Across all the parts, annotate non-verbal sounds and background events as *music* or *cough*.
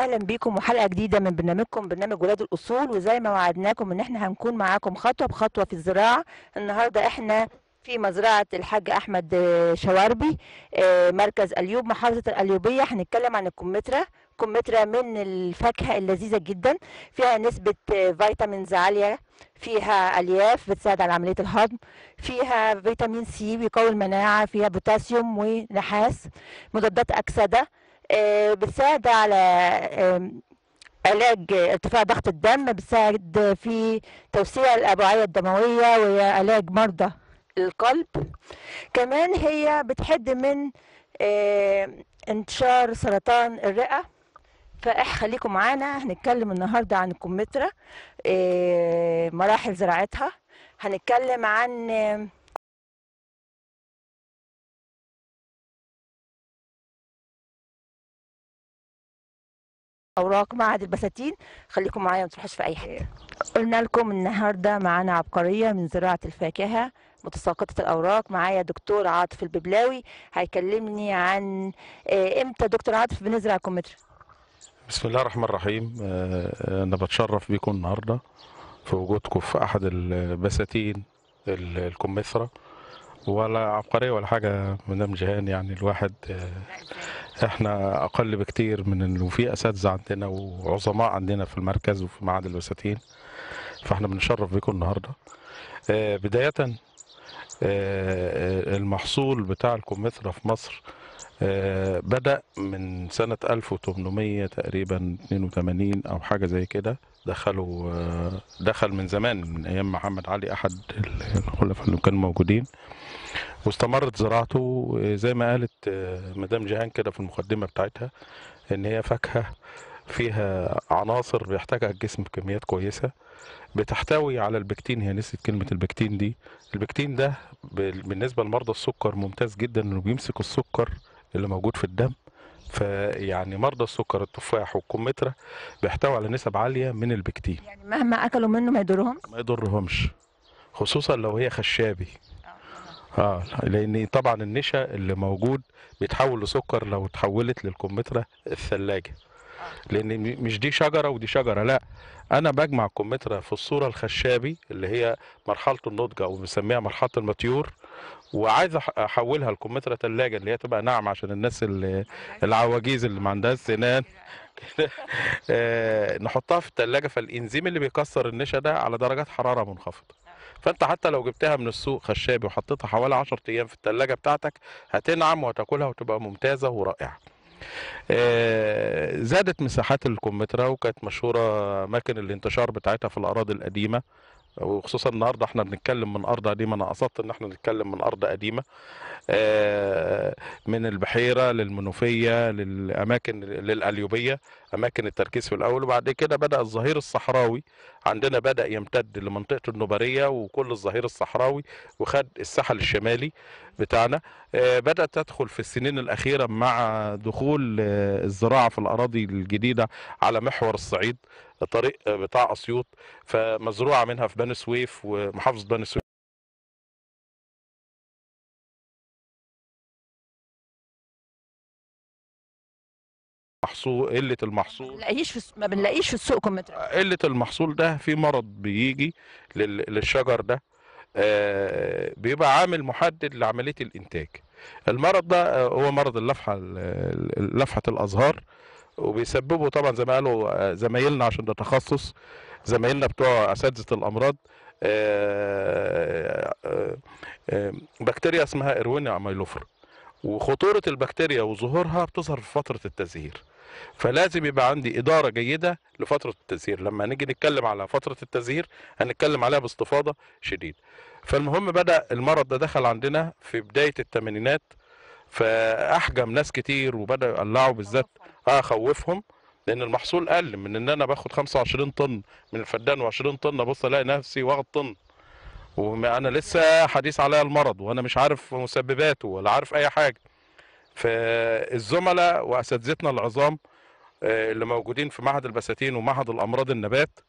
اهلا بيكم وحلقه جديده من برنامجكم برنامج ولاد الاصول وزي ما وعدناكم ان احنا هنكون معاكم خطوه بخطوه في الزراعه النهارده احنا في مزرعة الحاج أحمد شواربي آه، مركز أليوب محافظة الأليوبية هنتكلم عن الكمثرى كمثرى من الفاكهة اللذيذة جدا فيها نسبة فيتامينز عالية فيها ألياف بتساعد على عملية الهضم فيها فيتامين سي بيقوي المناعة فيها بوتاسيوم ونحاس مضادات أكسدة آه، بتساعد على علاج ارتفاع ضغط الدم بتساعد في توسيع الأوعية الدموية وعلاج مرضى القلب كمان هي بتحد من انتشار سرطان الرئة فخليكم معانا هنتكلم النهاردة عن الكمثرى مراحل زراعتها هنتكلم عن اوراق معهد البساتين خليكم معايا ما تروحوش في اي حته إيه. قلنا لكم النهارده معانا عبقريه من زراعه الفاكهه متساقطة الأوراق معايا دكتور عاطف الببلاوي هيكلمني عن آه، إمتى دكتور عاطف بنزرع كمثرى بسم الله الرحمن الرحيم آه، أنا بتشرف بيكم النهاردة في وجودكم في أحد البساتين الكمثرى ولا عبقرية ولا حاجة مدام جهان يعني الواحد آه، احنا اقل بكتير من وفي اساتذه عندنا وعظماء عندنا في المركز وفي معهد الوساتين فاحنا بنشرف بيكم النهارده آه، بدايه آه، آه، المحصول بتاع الكمثرى في مصر بدأ من سنة 1800 تقريبا 82 أو حاجة زي كده دخلوا دخل من زمان من أيام محمد علي أحد الخلفاء اللي كانوا موجودين واستمرت زراعته زي ما قالت آه، مدام جيهان كده في المقدمه بتاعتها ان هي فاكهه فيها عناصر بيحتاجها الجسم بكميات كويسه بتحتوي على البكتين هي نسيت كلمه البكتين دي البكتين ده بالنسبه لمرضى السكر ممتاز جدا انه بيمسك السكر اللي موجود في الدم فيعني مرضى السكر التفاح والكمثرى بيحتوي على نسب عاليه من البكتين يعني مهما اكلوا منه ما يضرهمش ما يضرهمش خصوصا لو هي خشابي اه لان طبعا النشا اللي موجود بيتحول لسكر لو اتحولت للكمثرى الثلاجه آه. لان مش دي شجره ودي شجره لا انا بجمع الكمثرى في الصوره الخشابي اللي هي مرحله النضج او بنسميها مرحله المطيور وعايز احولها لكمثرى ثلاجه اللي هي تبقى ناعمه عشان الناس العواجيز اللي ما عندهاش سنان *laughs* آه، نحطها في الثلاجه فالانزيم اللي بيكسر النشا ده على درجات حراره منخفضه فانت حتى لو جبتها من السوق خشابي وحطيتها حوالي 10 ايام في الثلاجه بتاعتك هتنعم وتاكلها وتبقى ممتازه ورائعه آه، زادت مساحات الكمثرى وكانت مشهوره اماكن الانتشار بتاعتها في الاراضي القديمه وخصوصا النهارده احنا بنتكلم من ارض قديمه انا قصدت ان احنا نتكلم من ارض قديمه آه، من البحيره للمنوفيه للاماكن للاليوبيه اماكن التركيز في الاول وبعد كده بدا الظهير الصحراوي عندنا بدا يمتد لمنطقه النبريه وكل الظهير الصحراوي وخد الساحل الشمالي بتاعنا آه، بدات تدخل في السنين الاخيره مع دخول آه، الزراعه في الاراضي الجديده على محور الصعيد طريق بتاع اسيوط فمزروعه منها في بني سويف ومحافظه بني سويف محصول قله المحصول بنلاقيش في ما بنلاقيش في السوق آه، قله المحصول ده في مرض بيجي للشجر ده آه، بيبقى عامل محدد لعمليه الانتاج المرض ده آه، هو مرض اللفحه لفحه الازهار وبيسببه طبعا زي ما قالوا زمايلنا عشان ده تخصص زمايلنا بتوع اساتذه الامراض بكتيريا اسمها ايروينيا اميلوفر وخطورة البكتيريا وظهورها بتظهر في فترة التزهير فلازم يبقى عندي إدارة جيدة لفترة التزهير لما نيجي نتكلم على فترة التزهير هنتكلم عليها باستفاضة شديد فالمهم بدأ المرض ده دخل عندنا في بداية الثمانينات فأحجم ناس كتير وبدأوا يقلعوا بالذات آه خوفهم لأن المحصول قل من إن أنا باخد 25 طن من الفدان و20 طن أبص ألاقي نفسي واخد طن وانا لسه حديث عليا المرض وانا مش عارف مسبباته ولا عارف اي حاجه فالزملاء واساتذتنا العظام آه، اللي موجودين في معهد البساتين ومعهد الامراض النبات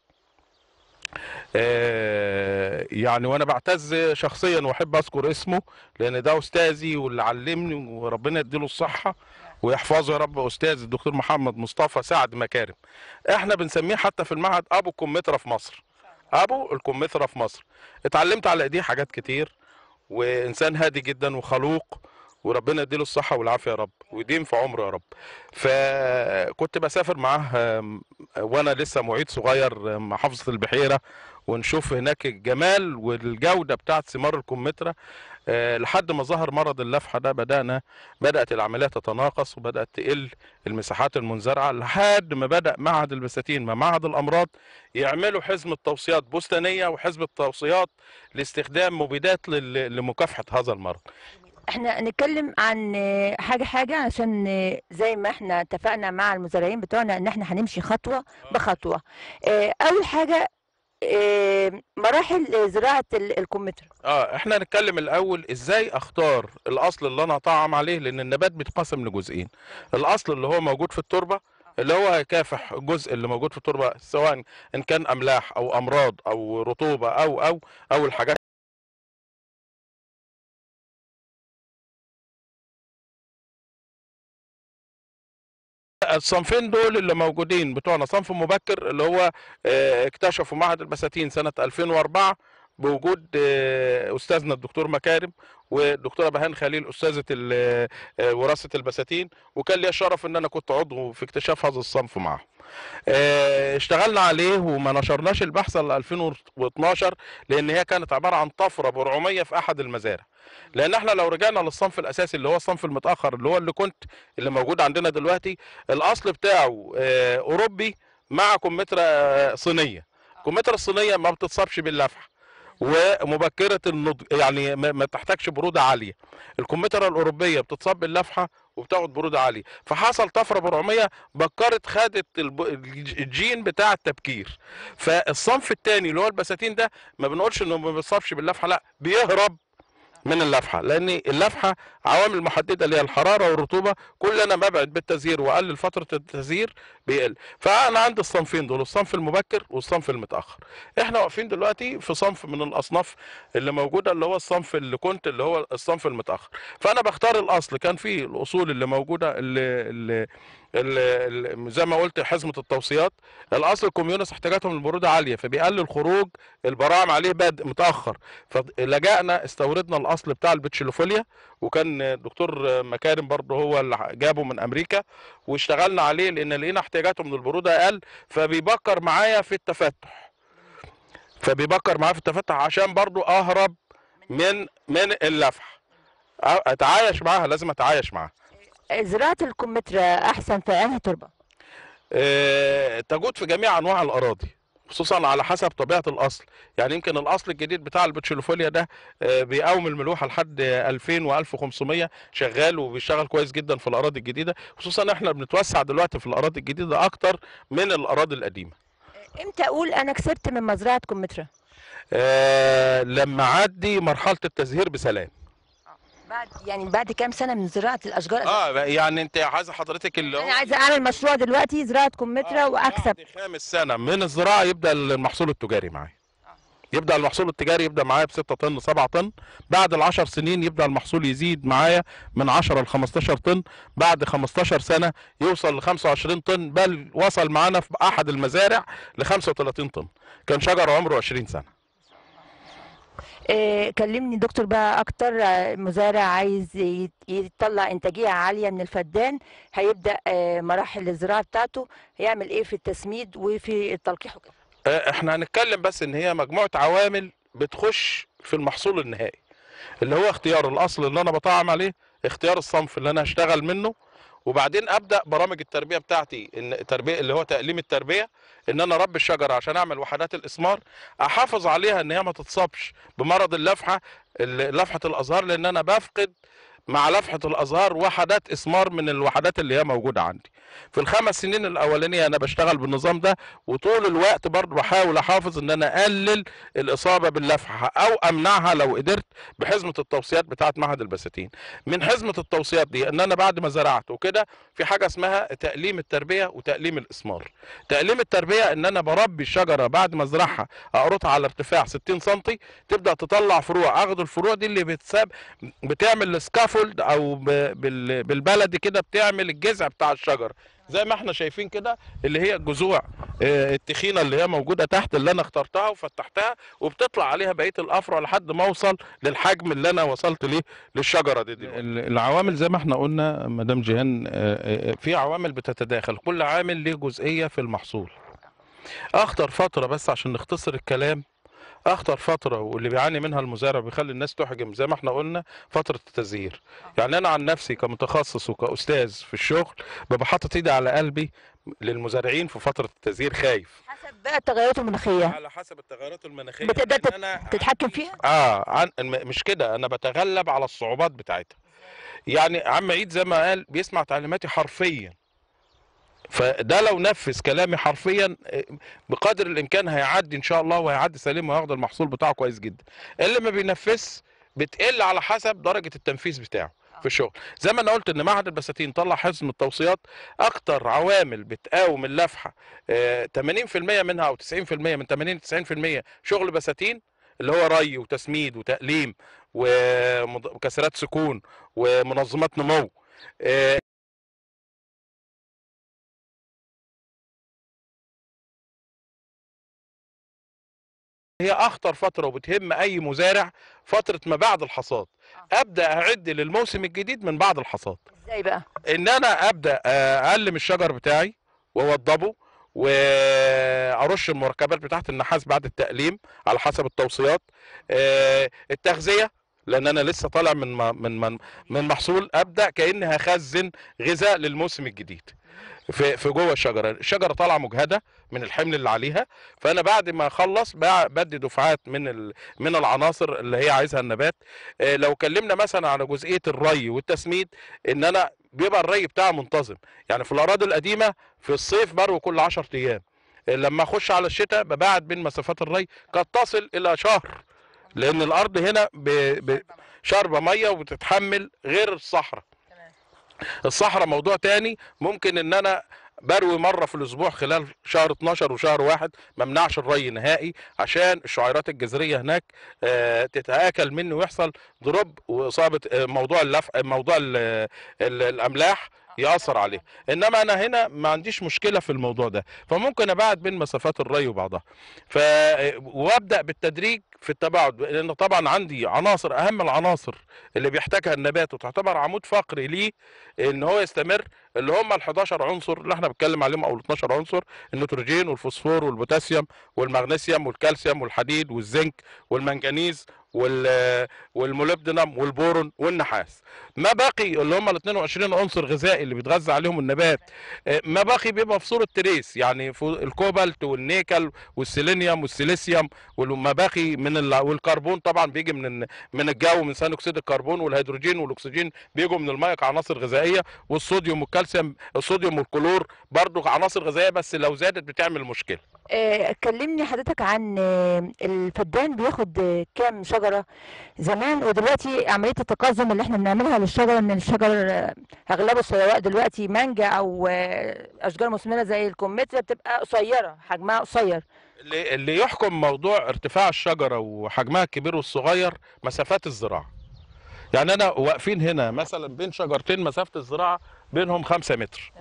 آه، يعني وانا بعتز شخصيا واحب اذكر اسمه لان ده استاذي واللي علمني وربنا يديله الصحه ويحفظه يا رب استاذ الدكتور محمد مصطفى سعد مكارم احنا بنسميه حتى في المعهد ابو الكمثرى في مصر ابو الكمثرى في مصر اتعلمت على ايديه حاجات كتير وانسان هادي جدا وخلوق وربنا يديله الصحة والعافية يا رب ويديم في عمره يا رب فكنت بسافر معاه وانا لسه معيد صغير محافظة البحيرة ونشوف هناك الجمال والجودة بتاعت ثمار الكمثرى آه، لحد ما ظهر مرض اللفحه ده بدانا بدات العمليات تتناقص وبدات تقل المساحات المنزرعه لحد ما بدا معهد البساتين مع معهد الامراض يعملوا حزمه توصيات بستانيه وحزمه توصيات لاستخدام مبيدات لمكافحه هذا المرض احنا نتكلم عن حاجه حاجه عشان زي ما احنا اتفقنا مع المزارعين بتوعنا ان احنا هنمشي خطوه آه. بخطوه آه، اول حاجه مراحل زراعه الكمثرى اه احنا هنتكلم الاول ازاي اختار الاصل اللي انا هطعم عليه لان النبات بيتقسم لجزئين الاصل اللي هو موجود في التربه اللي هو هيكافح الجزء اللي موجود في التربه سواء ان كان املاح او امراض او رطوبه او او او الحاجات الصنفين دول اللي موجودين بتوعنا صنف مبكر اللي هو آه، اكتشفوا معهد البساتين سنه 2004 بوجود آه، استاذنا الدكتور مكارم والدكتوره بهان خليل استاذه آه، وراثه البساتين وكان لي الشرف ان انا كنت عضو في اكتشاف هذا الصنف معهم آه، اشتغلنا عليه وما نشرناش البحث الا 2012 لان هي كانت عباره عن طفره برعوميه في احد المزارع لان احنا لو رجعنا للصنف الاساسي اللي هو الصنف المتاخر اللي هو اللي كنت اللي موجود عندنا دلوقتي الاصل بتاعه آه، اوروبي مع كمثرى آه، صينيه الكمثرى الصينيه ما بتتصابش باللفحه ومبكره النضج يعني ما تحتاجش بروده عاليه الكمثرى الاوروبيه بتتصاب باللفحه وبتاخد برودة عالية فحصل طفرة برعمية بكرت خدت الجين بتاع التبكير فالصنف الثاني اللي هو البساتين ده ما بنقولش انه ما بيصفش باللفحة لا بيهرب من اللفحه لان اللفحه عوامل محدده اللي هي الحراره والرطوبه كل انا ببعد بالتزيير واقلل فتره التزيير بيقل فانا عندي الصنفين دول الصنف المبكر والصنف المتاخر احنا واقفين دلوقتي في صنف من الاصناف اللي موجوده اللي هو الصنف اللي كنت اللي هو الصنف المتاخر فانا بختار الاصل كان في الاصول اللي موجوده اللي, اللي زي ما قلت حزمه التوصيات الاصل الكوميونس احتاجاتهم للبروده عاليه فبيقلل خروج البراعم عليه باد متاخر فلجانا استوردنا الاصل بتاع البتشلوفوليا وكان دكتور مكارم برضه هو اللي جابه من امريكا واشتغلنا عليه لان لقينا احتياجاتهم للبروده اقل فبيبكر معايا في التفتح فبيبكر معايا في التفتح عشان برضه اهرب من من اللفح اتعايش معاها لازم اتعايش معاها زراعه الكمثرى احسن في انهي تربه آه، تجود في جميع انواع الاراضي خصوصا على حسب طبيعه الاصل يعني يمكن الاصل الجديد بتاع البتشلوفوليا ده آه، بيقاوم الملوحه لحد 2000 و1500 شغال وبيشتغل كويس جدا في الاراضي الجديده خصوصا احنا بنتوسع دلوقتي في الاراضي الجديده اكتر من الاراضي القديمه آه، امتى اقول انا كسبت من مزرعه كمثرى آه لما عدي مرحله التزهير بسلام بعد يعني بعد كام سنه من زراعه الاشجار اه يعني انت عايزه حضرتك اللي هو انا عايزه اعمل مشروع دلوقتي زراعه كمثرى آه واكسب بعد خامس سنه من الزراعه يبدا المحصول التجاري معايا آه. يبدا المحصول التجاري يبدا معايا ب 6 طن 7 طن بعد ال 10 سنين يبدا المحصول يزيد معايا من 10 ل 15 طن بعد 15 سنه يوصل ل 25 طن بل وصل معانا في احد المزارع ل 35 طن كان شجر عمره 20 سنه آه، كلمني دكتور بقى اكتر آه، مزارع عايز يطلع انتاجيه عاليه من الفدان هيبدا آه، مراحل الزراعه بتاعته هيعمل ايه في التسميد وفي التلقيح وكده احنا هنتكلم بس ان هي مجموعه عوامل بتخش في المحصول النهائي اللي هو اختيار الاصل اللي انا بطعم عليه اختيار الصنف اللي انا هشتغل منه وبعدين ابدا برامج التربيه بتاعتي ان التربيه اللي هو تقليم التربيه ان انا اربي الشجره عشان اعمل وحدات الاسمار احافظ عليها ان هي ما تتصابش بمرض اللفحه لفحه الازهار لان انا بفقد مع لفحه الازهار وحدات اسمار من الوحدات اللي هي موجوده عندي في الخمس سنين الاولانيه انا بشتغل بالنظام ده وطول الوقت برضه بحاول احافظ ان انا اقلل الاصابه باللفحه او امنعها لو قدرت بحزمه التوصيات بتاعه معهد البساتين من حزمه التوصيات دي ان انا بعد ما زرعت وكده في حاجه اسمها تأليم التربيه وتأليم الاسمار تأليم التربيه ان انا بربي الشجره بعد ما ازرعها اقرطها على ارتفاع 60 سم تبدا تطلع فروع اخد الفروع دي اللي بتساب بتعمل السكاف سكافولد او بالبلدي كده بتعمل الجذع بتاع الشجر زي ما احنا شايفين كده اللي هي الجذوع آه، التخينه اللي هي موجوده تحت اللي انا اخترتها وفتحتها وبتطلع عليها بقيه الافرع لحد ما اوصل للحجم اللي انا وصلت ليه للشجره دي, دي العوامل زي ما احنا قلنا مدام جيهان آه، آه، في عوامل بتتداخل كل عامل ليه جزئيه في المحصول اخطر فتره بس عشان نختصر الكلام اخطر فتره واللي بيعاني منها المزارع بيخلي الناس تحجم زي ما احنا قلنا فتره التزيير يعني انا عن نفسي كمتخصص وكاستاذ في الشغل ببقى حاطط ايدي على قلبي للمزارعين في فتره التزيير خايف حسب بقى التغيرات المناخيه على حسب التغيرات المناخيه بتقدر تتحكم فيها اه عن مش كده انا بتغلب على الصعوبات بتاعتها يعني عم عيد زي ما قال بيسمع تعليماتي حرفيا فده لو نفذ كلامي حرفيا آه، بقدر الامكان هيعدي ان شاء الله وهيعدي سليم وهياخد المحصول بتاعه كويس جدا اللي ما بينفذش بتقل على حسب درجه التنفيذ بتاعه في آه. الشغل زي ما انا قلت ان معهد البساتين طلع حزم التوصيات اكتر عوامل بتقاوم اللفحه 80% آه، منها او 90% من 80 ل 90% شغل بساتين اللي هو ري وتسميد وتأليم وكسرات سكون ومنظمات نمو هي اخطر فتره وبتهم اي مزارع فتره ما بعد الحصاد آه. ابدا اعد للموسم الجديد من بعد الحصاد ازاي بقى ان انا ابدا آه، اقلم الشجر بتاعي واوضبه وارش المركبات بتاعه النحاس بعد التقليم على حسب التوصيات آه، التغذيه لان انا لسه طالع من من من محصول ابدا كاني هخزن غذاء للموسم الجديد في في جوه الشجره الشجره طالعه مجهده من الحمل اللي عليها فانا بعد ما اخلص بدي دفعات من من العناصر اللي هي عايزها النبات آه، لو كلمنا مثلا على جزئيه الري والتسميد ان انا بيبقى الري بتاعه منتظم يعني في الاراضي القديمه في الصيف بروي كل 10 ايام آه، لما اخش على الشتاء ببعد بين مسافات الري قد تصل الى شهر لان الارض هنا ب... ب... شاربه ميه وبتتحمل غير الصحراء الصحراء موضوع تاني ممكن ان انا بروي مره في الاسبوع خلال شهر 12 وشهر واحد ما منعش الري نهائي عشان الشعيرات الجذريه هناك آه، تتاكل منه ويحصل ضرب واصابه آه، موضوع اللف موضوع الاملاح ياثر عليها انما انا هنا ما عنديش مشكله في الموضوع ده فممكن ابعد بين مسافات الري وبعضها ف وابدا بالتدريج في التباعد لان طبعا عندي عناصر اهم العناصر اللي بيحتاجها النبات وتعتبر عمود فقري ليه ان هو يستمر اللي هم ال 11 عنصر اللي احنا بنتكلم عليهم او ال 12 عنصر النيتروجين والفوسفور والبوتاسيوم والمغنيسيوم والكالسيوم والحديد والزنك والمنجنيز والموليبدينم والبورون والنحاس ما باقي اللي هم ال 22 عنصر غذائي اللي بيتغذى عليهم النبات آه، ما باقي بيبقى في صوره تريس يعني الكوبالت والنيكل والسيلينيوم والسيليسيوم وما باقي من والكربون طبعا بيجي من من الجو من ثاني اكسيد الكربون والهيدروجين والاكسجين بيجوا من الميه كعناصر غذائيه والصوديوم والكالسيوم الصوديوم والكلور برضه عناصر غذائيه بس لو زادت بتعمل مشكله. اتكلمني آه، حضرتك عن آه، الفدان بياخد كام شجره الشجره زمان ودلوقتي عمليه التقزم اللي احنا بنعملها للشجره ان الشجر اغلبه سواء دلوقتي مانجا او اشجار مثمره زي الكمثرى بتبقى قصيره حجمها قصير اللي يحكم موضوع ارتفاع الشجره وحجمها الكبير والصغير مسافات الزراعه يعني انا واقفين هنا مثلا بين شجرتين مسافه الزراعه بينهم 5 متر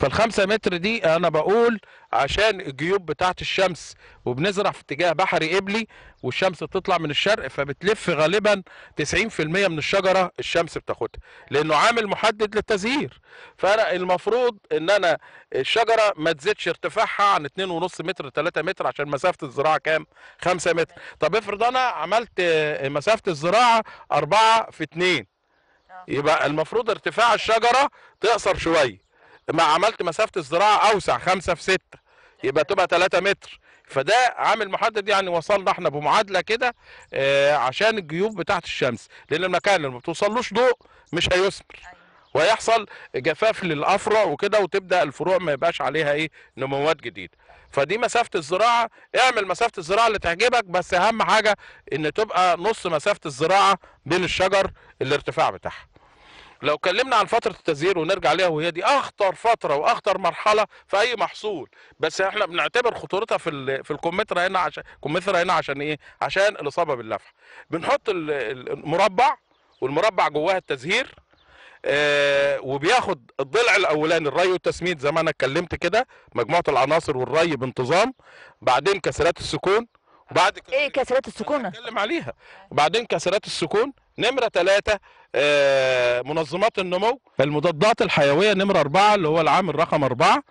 فالخمسة متر دي انا بقول عشان الجيوب بتاعت الشمس وبنزرع في اتجاه بحري قبلي والشمس بتطلع من الشرق فبتلف غالبا 90% من الشجرة الشمس بتاخدها لانه عامل محدد للتزهير فانا المفروض ان انا الشجرة ما تزيدش ارتفاعها عن 2.5 متر 3 متر عشان مسافة الزراعة كام 5 متر طب افرض انا عملت مسافة الزراعة 4 في 2 يبقى المفروض ارتفاع الشجرة تقصر شوية ما عملت مسافه الزراعه اوسع 5 في 6 يبقى تبقى 3 متر فده عامل محدد يعني وصلنا احنا بمعادله كده آه عشان الجيوب بتاعه الشمس لان المكان اللي ما بتوصلوش ضوء مش هيثمر أيوة. ويحصل جفاف للافرع وكده وتبدا الفروع ما يبقاش عليها ايه نموات جديده فدي مسافه الزراعه اعمل مسافه الزراعه اللي تعجبك بس اهم حاجه ان تبقى نص مسافه الزراعه بين الشجر الارتفاع بتاعها لو اتكلمنا عن فتره التزيير ونرجع ليها وهي دي اخطر فتره واخطر مرحله في اي محصول بس احنا بنعتبر خطورتها في في الكمثرى هنا عشان الكمثرى هنا عشان ايه عشان الاصابه باللفحه بنحط المربع والمربع جواها التزهير آه وبياخد الضلع الاولاني الري والتسميد زي ما انا اتكلمت كده مجموعه العناصر والري بانتظام بعدين كسرات السكون وبعد إيه كده ايه كسرات السكون؟ هنتكلم عليها وبعدين كسرات السكون نمره ثلاثه آه، منظمات النمو المضادات الحيويه نمره اربعه اللي هو العامل رقم اربعه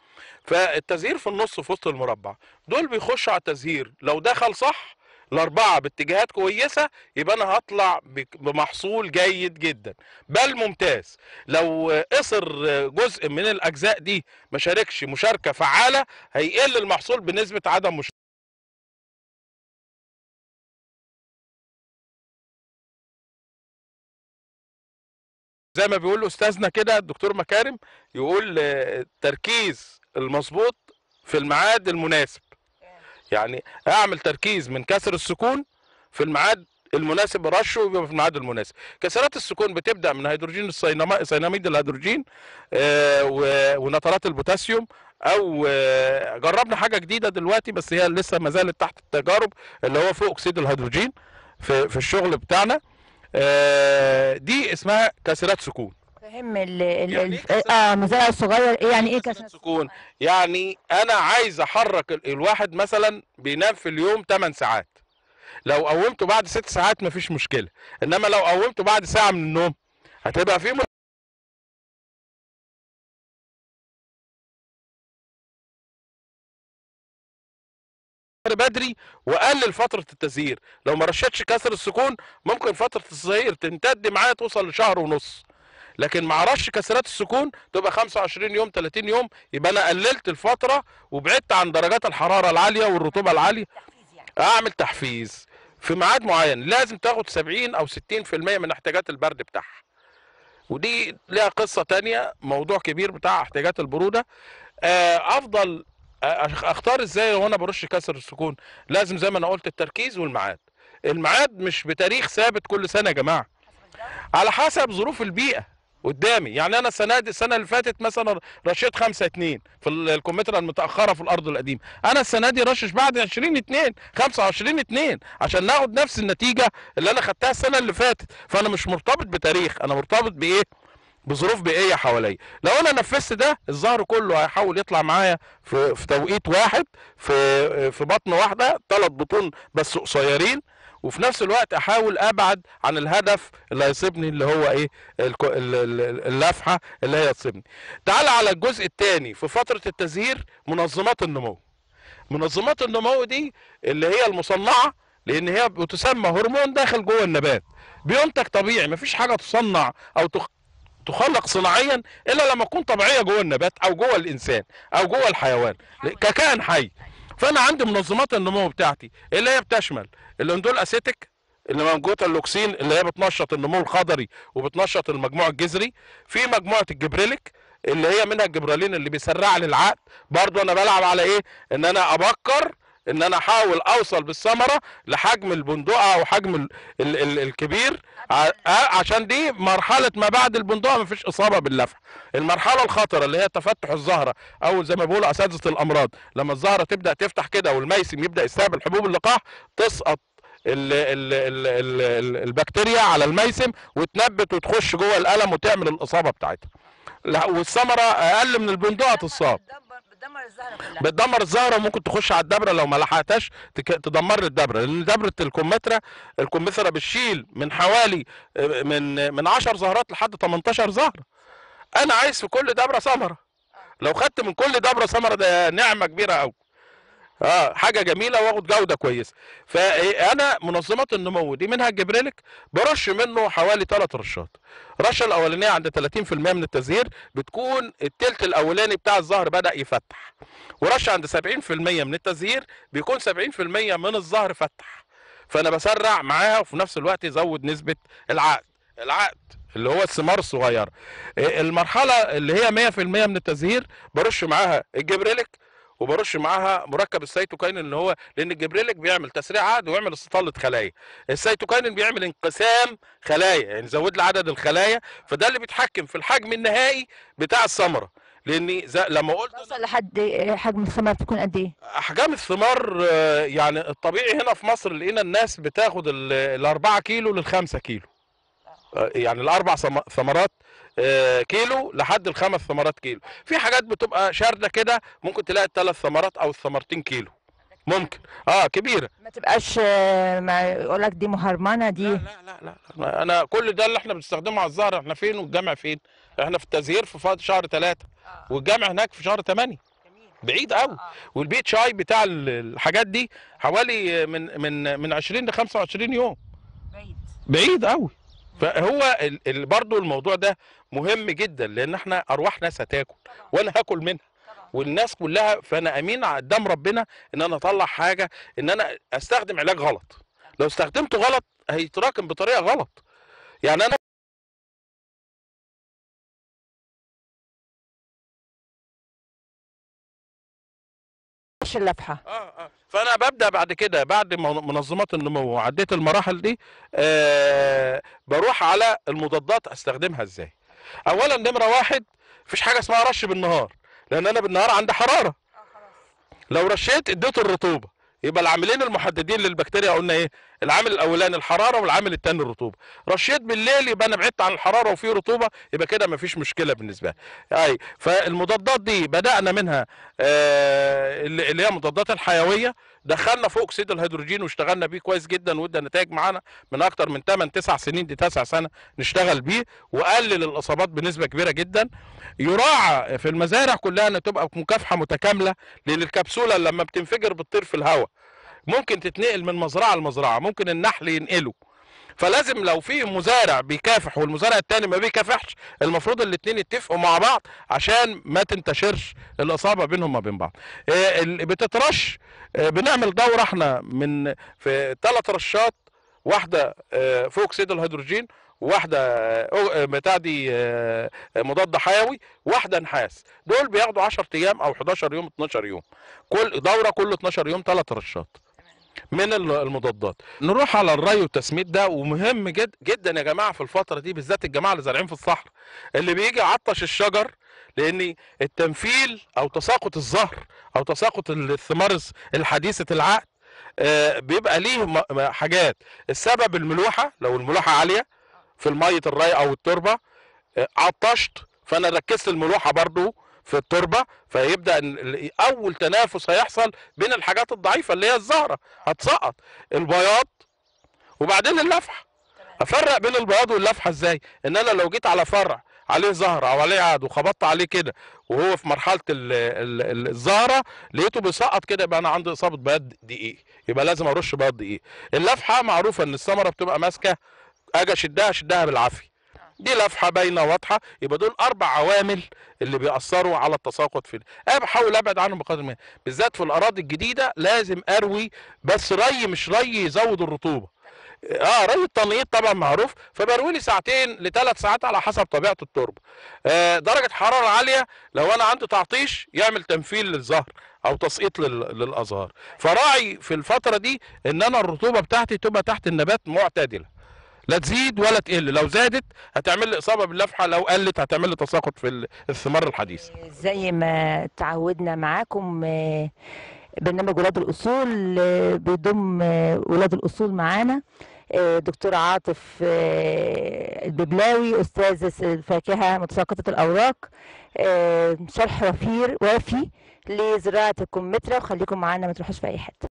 فالتزهير في النص في وسط المربع دول بيخشوا على التزهير لو دخل صح الأربعة باتجاهات كويسة يبقى أنا هطلع بمحصول جيد جدا بل ممتاز لو قصر جزء من الأجزاء دي مشاركش مشاركة فعالة هيقل المحصول بنسبة عدم مشاركة زي ما بيقول استاذنا كده الدكتور مكارم يقول التركيز آه، المظبوط في الميعاد المناسب يعني اعمل تركيز من كسر السكون في الميعاد المناسب رشه ويبقى في الميعاد المناسب كسرات السكون بتبدا من هيدروجين السيناميد الهيدروجين آه، ونترات البوتاسيوم او آه، جربنا حاجه جديده دلوقتي بس هي لسه ما زالت تحت التجارب اللي هو فوق اكسيد الهيدروجين في الشغل بتاعنا آه، دي اسمها كسرات سكون فهم ال ال يعني إيه اه المزارع الصغير ايه يعني ايه, يعني إيه كسرات سكون يعني انا عايز احرك الواحد مثلا بينام في اليوم 8 ساعات لو قومته بعد 6 ساعات مفيش مشكله انما لو قومته بعد ساعه من النوم هتبقى في بدري وقلل فتره التزهير لو ما رشتش كسر السكون ممكن فتره التزهير تمتد معايا توصل لشهر ونص لكن مع رش كسرات السكون تبقى 25 يوم 30 يوم يبقى انا قللت الفتره وبعدت عن درجات الحراره العاليه والرطوبه العاليه اعمل تحفيز في ميعاد معين لازم تاخد 70 او 60% من احتياجات البرد بتاعها ودي ليها قصه تانية موضوع كبير بتاع احتياجات البروده آه، افضل اختار ازاي وانا برش كسر السكون لازم زي ما انا قلت التركيز والميعاد الميعاد مش بتاريخ ثابت كل سنه يا جماعه على حسب ظروف البيئه قدامي يعني انا السنه دي السنه اللي فاتت مثلا رشيت 5 2 في الكمبيوتر المتاخره في الارض القديمه انا السنه دي رشش بعد 20 2 25 2 عشان ناخد نفس النتيجه اللي انا خدتها السنه اللي فاتت فانا مش مرتبط بتاريخ انا مرتبط بايه بظروف بيئيه حواليا لو انا نفذت ده الظهر كله هيحاول يطلع معايا في, في توقيت واحد في في بطن واحده ثلاث بطون بس قصيرين وفي نفس الوقت احاول ابعد عن الهدف اللي هيصيبني اللي هو ايه اللفحه اللي هي تصيبني تعال على الجزء الثاني في فتره التزهير منظمات النمو منظمات النمو دي اللي هي المصنعه لان هي بتسمى هرمون داخل جوه النبات بينتج طبيعي مفيش حاجه تصنع او تخ... تخلق صناعيا الا لما تكون طبيعيه جوه النبات او جوه الانسان او جوه الحيوان ككائن حي فانا عندي منظمات النمو بتاعتي اللي هي بتشمل الاندول اسيتك اللي موجوده اللوكسين اللي هي بتنشط النمو الخضري وبتنشط المجموع الجذري في مجموعه الجبريليك اللي هي منها الجبرالين اللي بيسرع لي برضو انا بلعب على ايه ان انا ابكر ان انا احاول اوصل بالثمره لحجم البندقه او حجم ال ال ال الكبير آه، عشان دي مرحله ما بعد البندقه ما فيش اصابه باللفع المرحله الخطره اللي هي تفتح الزهره او زي ما بيقولوا اساتذه الامراض لما الزهره تبدا تفتح كده والميسم يبدا يستقبل حبوب اللقاح تسقط الـ الـ الـ الـ البكتيريا على الميسم وتنبت وتخش جوه القلم وتعمل الاصابه بتاعتها والثمره اقل من البندقه تصاب بتدمر الزهره كلها بتدمر الزهره وممكن تخش على الدبره لو ما لحقتهاش تدمر الدبره لان دبره الكمثرى الكمثرى بتشيل من حوالي آه، من من 10 زهرات لحد 18 زهره انا عايز في كل دبره ثمره آه. لو خدت من كل دبره ثمره ده نعمه كبيره قوي اه حاجه جميله واخد جوده كويسه فانا منظمات النمو دي منها الجبريلك برش منه حوالي ثلاث رشات الرشه الاولانيه عند 30% من التزهير بتكون الثلث الاولاني بتاع الظهر بدا يفتح ورشه عند 70% من التزهير بيكون 70% من الظهر فتح فانا بسرع معاها وفي نفس الوقت ازود نسبه العقد العقد اللي هو الثمار الصغيرة إيه، المرحلة اللي هي 100% من التزهير برش معاها الجبريلك وبرش معاها مركب السيتوكاين اللي هو لان الجبريلك بيعمل تسريع عقد ويعمل استطاله خلايا السيتوكاين بيعمل انقسام خلايا يعني زود لي عدد الخلايا فده اللي بيتحكم في الحجم النهائي بتاع الثمره لاني لما قلت توصل لحد حجم الثمار تكون قد ايه؟ احجام الثمار آه، يعني الطبيعي هنا في مصر لقينا الناس بتاخد ال 4 كيلو لل 5 كيلو آه، يعني الاربع ثمرات آه، كيلو لحد الخمس ثمرات كيلو في حاجات بتبقى شارده كده ممكن تلاقي الثلاث ثمرات او الثمرتين كيلو ممكن اه كبيره ما تبقاش آه، ما يقول لك دي مهرمنه دي لا, لا لا لا, انا كل ده اللي احنا بنستخدمه على الزهر احنا فين والجامع فين احنا في التزهير في شهر ثلاثة آه. هناك في شهر 8 بعيد قوي آه. والبيت شاي بتاع الحاجات دي حوالي من من من 20 ل 25 يوم بعيد بعيد قوي فهو برضه الموضوع ده مهم جدا لان احنا ارواح ناس هتاكل وانا هاكل منها والناس كلها فانا امين قدام ربنا ان انا اطلع حاجه ان انا استخدم علاج غلط لو استخدمته غلط هيتراكم بطريقه غلط يعني انا اللفحه اه اه فانا ببدا بعد كده بعد منظمات النمو وعديت المراحل دي آه، بروح على المضادات استخدمها ازاي اولا نمره واحد مفيش حاجه اسمها رش بالنهار لان انا بالنهار عندي حراره آه، لو رشيت اديته الرطوبه يبقى العاملين المحددين للبكتيريا قلنا ايه العامل الاولاني الحراره والعامل الثاني الرطوبه رشيت بالليل يبقى انا بعدت عن الحراره وفي رطوبه يبقى كده مفيش مشكله بالنسبه لي اي فالمضادات دي بدانا منها آه اللي هي مضادات الحيويه دخلنا فوق اكسيد الهيدروجين واشتغلنا بيه كويس جدا وادى نتائج معانا من اكتر من 8 9 سنين دي 9 سنه نشتغل بيه وقلل الاصابات بنسبه كبيره جدا يراعى في المزارع كلها ان تبقى مكافحه متكامله لان الكبسوله لما بتنفجر بتطير في الهواء ممكن تتنقل من مزرعه لمزرعه ممكن النحل ينقله فلازم لو في مزارع بيكافح والمزارع التاني ما بيكافحش المفروض الاثنين يتفقوا مع بعض عشان ما تنتشرش الاصابه بينهم ما بين بعض آه، بتترش آه، بنعمل دوره احنا من في ثلاث رشات واحده آه، فوق سيد الهيدروجين واحده بتاع دي مضاد حيوي واحده نحاس دول بياخدوا 10 ايام او 11 يوم 12 يوم كل دوره كل 12 يوم ثلاث رشات من المضادات نروح على الري والتسميد ده ومهم جد جدا يا جماعه في الفتره دي بالذات الجماعه اللي زارعين في الصحراء اللي بيجي عطش الشجر لان التنفيل او تساقط الزهر او تساقط الثمار الحديثه العقد آه، بيبقى ليه حاجات السبب الملوحه لو الملوحه عاليه في الميه الري او التربه آه، عطشت فانا ركزت الملوحه برضو في التربه فيبدا اول تنافس هيحصل بين الحاجات الضعيفه اللي هي الزهره هتسقط البياض وبعدين اللفحه افرق بين البياض واللفحه ازاي ان انا لو جيت على فرع عليه زهره او عليه عاد وخبطت عليه كده وهو في مرحله الزهره لقيته بيسقط كده يبقى انا عندي اصابه بياض دقيق يبقى لازم ارش بياض دقيق اللفحه معروفه ان الثمره بتبقى ماسكه اجي اشدها اشدها بالعافيه دي لفحه باينه واضحه يبقى دول اربع عوامل اللي بيأثروا على التساقط في أنا بحاول ابعد عنهم بقدر ما بالذات في الاراضي الجديده لازم اروي بس ري مش ري يزود الرطوبه اه ري التنقيط طبعا معروف فبروي لي ساعتين لثلاث ساعات على حسب طبيعه التربه آه درجه حراره عاليه لو انا عندي تعطيش يعمل تنفيل للزهر او تسقيط للازهار فراعي في الفتره دي ان انا الرطوبه بتاعتي تبقى تحت النبات معتدله لا تزيد ولا تقل لو زادت هتعمل لي اصابه باللفحه لو قلت هتعمل لي تساقط في الثمار الحديث زي ما تعودنا معاكم آه، برنامج ولاد الاصول آه، بيضم آه، ولاد الاصول معانا دكتور عاطف الببلاوي استاذ الفاكهه متساقطه الاوراق شرح وفير وافي لزراعه الكمثرى وخليكم معانا ما تروحوش في اي حته